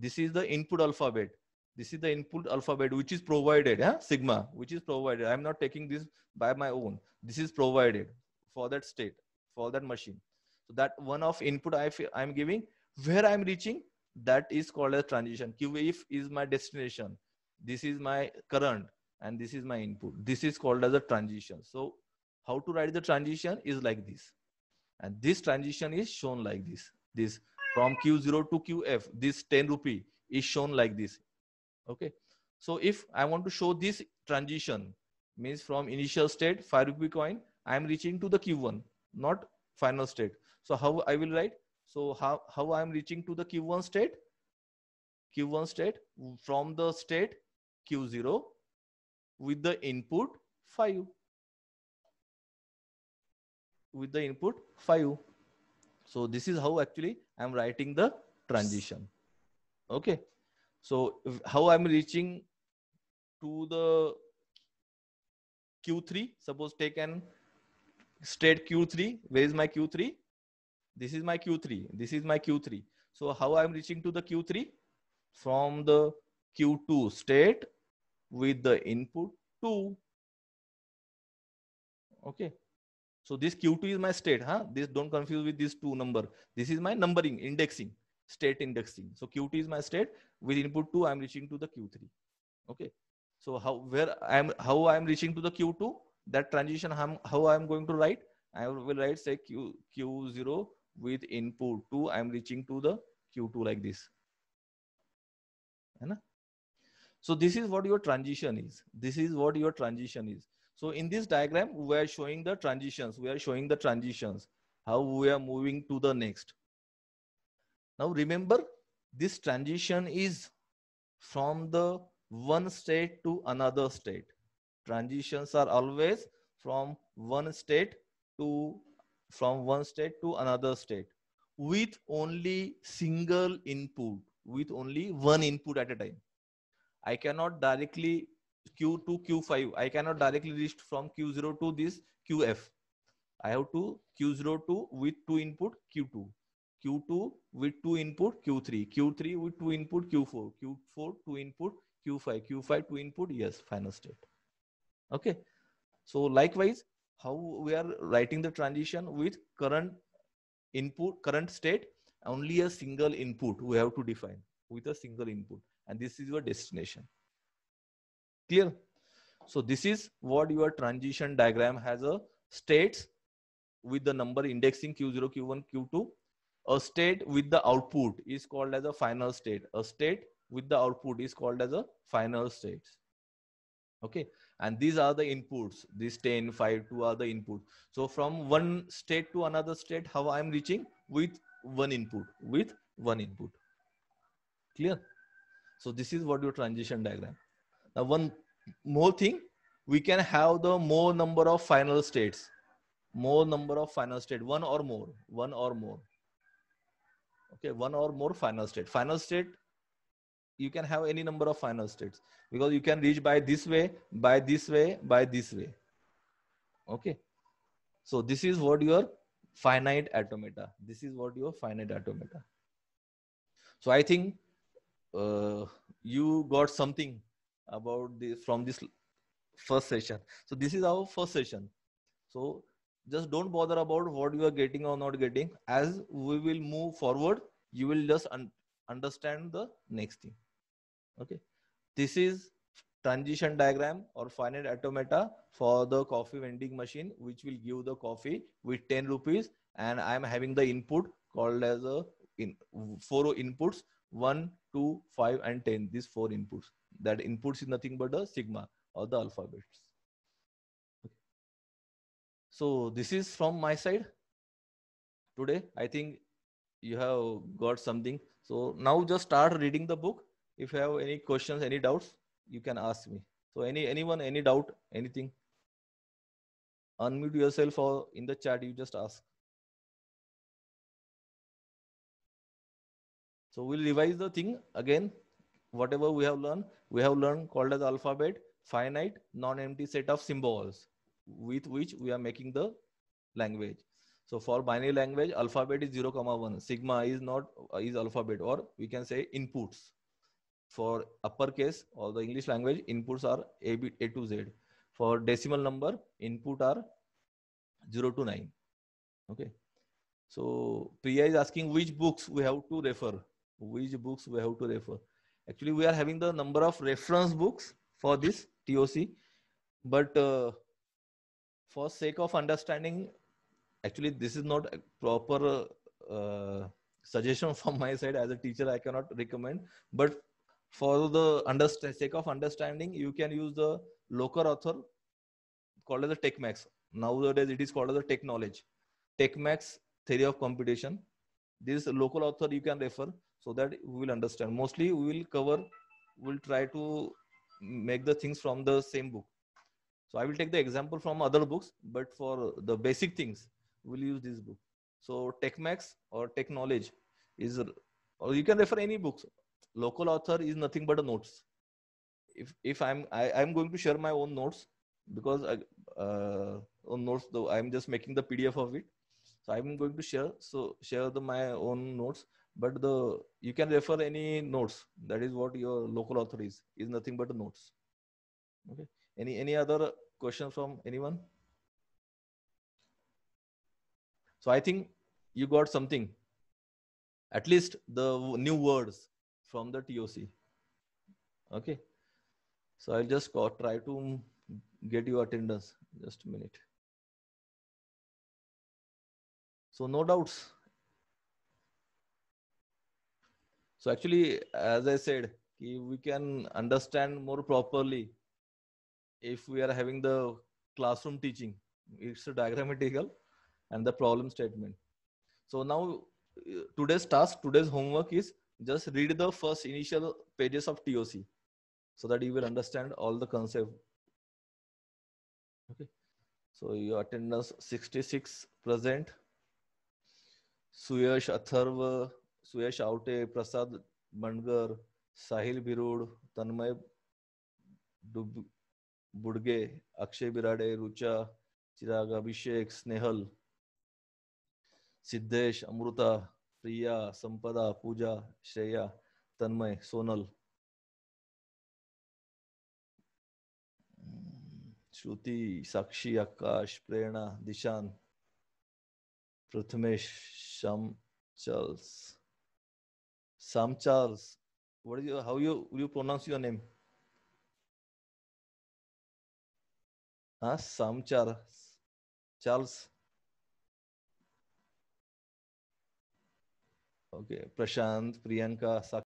This is the input alphabet. This is the input alphabet which is provided, sigma, which is provided. I'm not taking this by my own. This is provided for that state, for that machine. So that one of input I I'm giving, where I'm reaching, that is called as transition. Qf is my destination. This is my current and this is my input. This is called as a transition. So how to write the transition is like this. And this transition is shown like this. This from q0 to qf this 10 rupee is shown like this okay so if i want to show this transition means from initial state 5 rupee coin i am reaching to the q1 not final state so how i will write so how how i am reaching to the q1 state q1 state from the state q0 with the input 5 with the input 5 so this is how actually i'm writing the transition okay so how i'm reaching to the q3 suppose take an straight q3 where is my q3 this is my q3 this is my q3 so how i'm reaching to the q3 from the q2 state with the input 2 okay so this Q2 is my state. Huh? This don't confuse with these two number. This is my numbering indexing state indexing. So Q2 is my state with input two. I'm reaching to the Q3. Okay. So how where I'm how I'm reaching to the Q2 that transition I'm, how I'm going to write. I will write say Q Q0 with input two. I'm reaching to the Q2 like this. So this is what your transition is. This is what your transition is. So in this diagram, we are showing the transitions. We are showing the transitions, how we are moving to the next. Now remember, this transition is from the one state to another state. Transitions are always from one state to from one state to another state with only single input with only one input at a time i cannot directly q2 q5 i cannot directly reach from q0 to this qf i have to q0 to with two input q2 q2 with two input q3 q3 with two input q4 q4 two input q5 q5 two input yes final state okay so likewise how we are writing the transition with current input current state only a single input we have to define with a single input and this is your destination Clear? So this is what your transition diagram has a uh, states with the number indexing Q0, Q1, Q2. A state with the output is called as a final state. A state with the output is called as a final state. Okay. And these are the inputs. These 10, 5, 2 are the input. So from one state to another state, how I'm reaching with one input, with one input. Clear? So this is what your transition diagram uh, one more thing we can have the more number of final states more number of final state one or more one or more okay one or more final state final state you can have any number of final states because you can reach by this way by this way by this way okay so this is what your finite automata this is what your finite automata so i think uh, you got something about this from this first session. So this is our first session. So just don't bother about what you are getting or not getting. As we will move forward, you will just un understand the next thing. Okay. This is transition diagram or finite automata for the coffee vending machine, which will give the coffee with 10 rupees. And I'm having the input called as a in, four inputs 1, 2, 5, and 10, these four inputs. That inputs is nothing but the sigma or the alphabets. So this is from my side. Today, I think you have got something. So now just start reading the book. If you have any questions, any doubts, you can ask me. So any anyone, any doubt, anything, unmute yourself or in the chat, you just ask. So we'll revise the thing again. Whatever we have learned, we have learned called as alphabet, finite, non-empty set of symbols with which we are making the language. So for binary language, alphabet is 0, comma 1. Sigma is not is alphabet, or we can say inputs. For uppercase or the English language, inputs are A, B, A to Z. For decimal number, input are 0 to 9. Okay. So Priya is asking which books we have to refer which books we have to refer. Actually, we are having the number of reference books for this TOC, but uh, for sake of understanding, actually, this is not a proper uh, uh suggestion from my side. As a teacher, I cannot recommend, but for the under sake of understanding, you can use the local author called as the TechMax. Nowadays, it is called as the Tech TechMax Theory of Computation. This local author you can refer so that we will understand mostly we will cover we'll try to make the things from the same book so i will take the example from other books but for the basic things we'll use this book so techmax or tech knowledge is or you can refer any books local author is nothing but a notes if if i'm I, am i am going to share my own notes because I, uh, uh on notes though i'm just making the pdf of it so i'm going to share so share the my own notes but the you can refer any notes that is what your local author is is nothing but notes okay any any other question from anyone so i think you got something at least the new words from the toc okay so i'll just try to get your attendance just a minute so no doubts So actually, as I said, we can understand more properly if we are having the classroom teaching. It's diagrammatical and the problem statement. So now uh, today's task, today's homework is just read the first initial pages of TOC so that you will understand all the concept. Okay. So your attendance 66 present. Suyash Atharva, Suyash आवटे Prasad मणगर Sahil भिरूड, Tanmay बुडगे Akshay बिराडे Rucha Chirag Abhishek Snehal Siddhesh Amruta Priya Sampada Pooja Shreya Tanmay Sonal Shruti Sakshi Akash Prerna Dishan Prathamesh Shyam Charles Sam Charles. What is your how you you pronounce your name? Huh? Sam Charles. Charles. Okay. Prashant, Priyanka, Sak